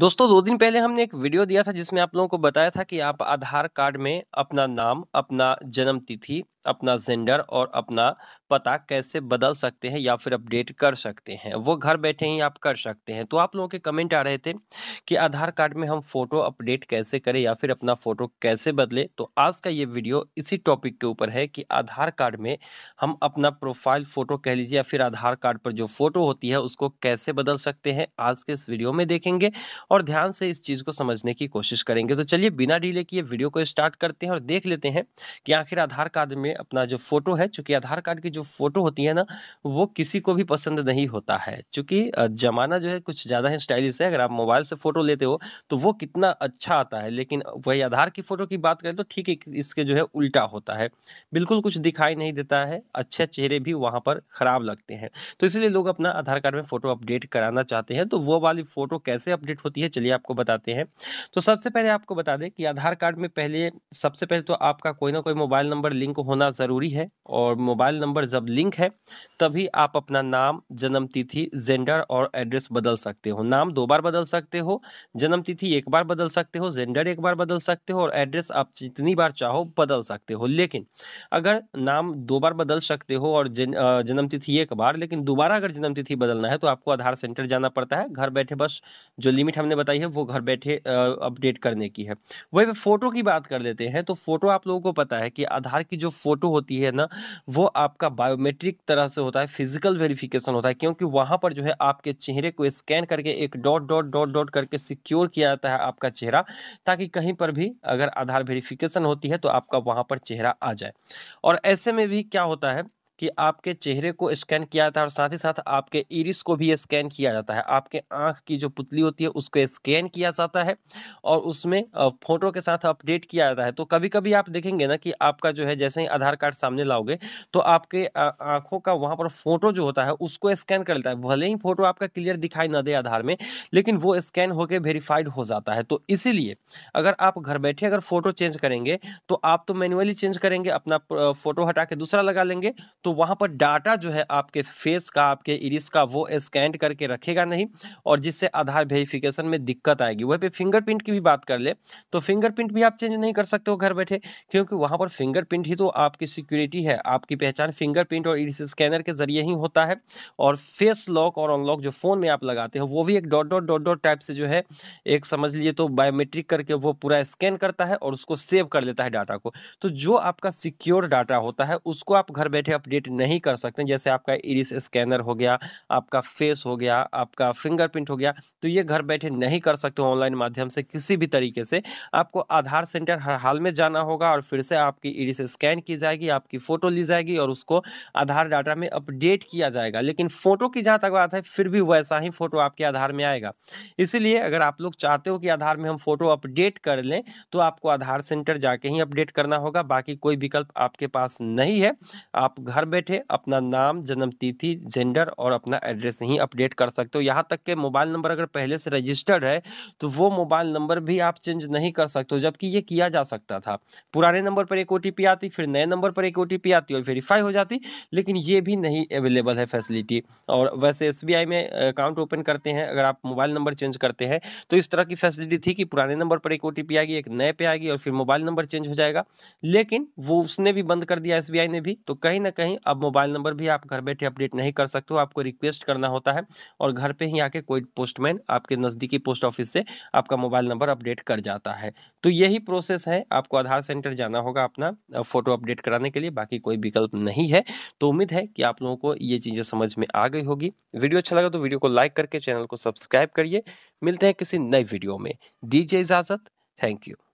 दोस्तों दो दिन पहले हमने एक वीडियो दिया था जिसमें आप लोगों को बताया था कि आप आधार कार्ड में अपना नाम अपना जन्म तिथि अपना जेंडर और अपना पता कैसे बदल सकते हैं या फिर अपडेट कर सकते हैं वो घर बैठे ही आप कर सकते हैं तो आप लोगों के कमेंट आ रहे थे कि आधार कार्ड में हम फ़ोटो अपडेट कैसे करें या फिर अपना फ़ोटो कैसे बदले तो आज का ये वीडियो इसी टॉपिक के ऊपर है कि आधार कार्ड में हम अपना प्रोफाइल फ़ोटो कह लीजिए या फिर आधार कार्ड पर जो फ़ोटो होती है उसको कैसे बदल सकते हैं आज के इस वीडियो में देखेंगे और ध्यान से इस चीज़ को समझने की कोशिश करेंगे तो चलिए बिना डिले किए वीडियो को स्टार्ट करते हैं और देख लेते हैं कि आखिर आधार कार्ड में में अपना जो फोटो है चूँकि आधार कार्ड की जो फोटो होती है ना वो किसी को भी पसंद नहीं होता है चूँकि ज़माना जो है कुछ ज़्यादा ही स्टाइलिश है अगर आप मोबाइल से फ़ोटो लेते हो तो वो कितना अच्छा आता है लेकिन वही आधार की फ़ोटो की बात करें तो ठीक है इसके जो है उल्टा होता है बिल्कुल कुछ दिखाई नहीं देता है अच्छे चेहरे भी वहाँ पर ख़राब लगते हैं तो इसलिए लोग अपना आधार कार्ड में फ़ोटो अपडेट कराना चाहते हैं तो वो वाली फ़ोटो कैसे अपडेट होती है चलिए आपको बताते हैं तो सबसे पहले आपको बता दें कि आधार कार्ड में पहले सबसे पहले तो आपका कोई ना कोई मोबाइल नंबर लिंक होना होना ज़रूरी है और मोबाइल नंबर जब लिंक है तभी आप अपना नाम जन्म तिथि जेंडर और एड्रेस बदल सकते हो नाम दो बार बदल सकते हो जन्म तिथि एक बार बदल सकते हो जेंडर एक बार बदल सकते हो और एड्रेस आप जितनी बार चाहो बदल सकते हो लेकिन अगर नाम दो बार बदल सकते हो और जन्म तिथि एक बार लेकिन दोबारा अगर जन्म तिथि बदलना है तो आपको आधार सेंटर जाना पड़ता है घर बैठे बस जो लिमिट हमने बताई है वो घर बैठे अपडेट करने की है वही फोटो की बात कर लेते हैं तो फोटो आप लोगों को पता है कि आधार की जो फोटो फोटो होती है ना वो आपका बायोमेट्रिक तरह से होता है फिजिकल वेरिफिकेशन होता है क्योंकि वहाँ पर जो है आपके चेहरे को स्कैन करके एक डॉट डॉट डॉट डॉट करके सिक्योर किया जाता है आपका चेहरा ताकि कहीं पर भी अगर आधार वेरिफिकेशन होती है तो आपका वहाँ पर चेहरा आ जाए और ऐसे में भी क्या होता है कि आपके चेहरे को स्कैन किया जाता है और साथ ही साथ आपके इरिस को भी स्कैन किया जाता है आपके आंख की जो पुतली होती है उसको स्कैन किया जाता है और उसमें फोटो के साथ अपडेट किया जाता है तो कभी कभी आप देखेंगे ना कि आपका जो है जैसे ही आधार कार्ड सामने लाओगे तो आपके आंखों का वहां पर फोटो जो होता है उसको स्कैन कर लेता है भले ही फोटो आपका क्लियर दिखाई ना दे आधार में लेकिन वो स्कैन होकर वेरीफाइड हो जाता है तो इसीलिए अगर आप घर बैठे अगर फोटो चेंज करेंगे तो आप तो मैनुअली चेंज करेंगे अपना फोटो हटा के दूसरा लगा लेंगे तो वहां तो वहाँ पर डाटा जो है आपके फेस का आपके इरिस का वो स्कैन करके रखेगा नहीं और जिससे आधार वेरिफिकेशन में दिक्कत आएगी वह पे फिंगरप्रिंट की भी बात कर ले तो फिंगरप्रिंट भी आप चेंज नहीं कर सकते हो घर बैठे क्योंकि वहाँ पर फिंगरप्रिंट ही तो आपकी सिक्योरिटी है आपकी पहचान फिंगरप्रिंट और इरिस स्कैनर के जरिए ही होता है और फेस लॉक और अनलॉक जो फ़ोन में आप लगाते हो वो भी एक dot dot dot dot type से जो है एक समझ लीजिए तो बायोमेट्रिक करके वो पूरा स्कैन करता है और उसको सेव कर लेता है डाटा को तो जो आपका सिक्योर डाटा होता है उसको आप घर बैठे अपडेट एडिट नहीं कर सकते जैसे आपका इरिस स्कैनर हो गया आपका फेस हो गया आपका फिंगरप्रिंट हो गया तो ये घर बैठे नहीं कर सकते ऑनलाइन माध्यम से किसी भी तरीके से आपको आधार सेंटर हर हाल में जाना होगा और फिर से आपकी इरिस स्कैन की जाएगी आपकी फ़ोटो ली जाएगी और उसको आधार डाटा में अपडेट किया जाएगा लेकिन फ़ोटो की जहाँ तक बात है फिर भी वैसा ही फ़ोटो आपके आधार में आएगा इसीलिए अगर आप लोग चाहते हो कि आधार में हम फ़ोटो अपडेट कर लें तो आपको आधार सेंटर जाके ही अपडेट करना होगा बाकी कोई विकल्प आपके पास नहीं है आप घर घर बैठे अपना नाम जन्म तिथि जेंडर और अपना एड्रेस ही अपडेट कर सकते हो यहाँ तक के मोबाइल नंबर अगर पहले से रजिस्टर्ड है तो वो मोबाइल नंबर भी आप चेंज नहीं कर सकते हो जबकि ये किया जा सकता था पुराने नंबर पर एक ओ आती फिर नए नंबर पर एक ओ आती और वेरीफाई हो जाती लेकिन ये भी नहीं अवेलेबल है फैसिलिटी और वैसे एस में अकाउंट ओपन करते हैं अगर आप मोबाइल नंबर चेंज करते हैं तो इस तरह की फैसिलिटी थी कि पुराने नंबर पर एक ओ आएगी एक नए पे आएगी और फिर मोबाइल नंबर चेंज हो जाएगा लेकिन वो उसने भी बंद कर दिया एस ने भी तो कहीं ना कहीं नहीं अब मोबाइल नंबर भी आप घर बैठे अपडेट नहीं कर सकते हो आपको रिक्वेस्ट करना होता है और घर पे ही आके कोई पोस्टमैन आपके नज़दीकी पोस्ट ऑफिस से आपका मोबाइल नंबर अपडेट कर जाता है तो यही प्रोसेस है आपको आधार सेंटर जाना होगा अपना फ़ोटो अपडेट कराने के लिए बाकी कोई विकल्प नहीं है तो उम्मीद है कि आप लोगों को ये चीज़ें समझ में आ गई होगी वीडियो अच्छा लगा तो वीडियो को लाइक करके चैनल को सब्सक्राइब करिए मिलते हैं किसी नए वीडियो में दीजिए इजाज़त थैंक यू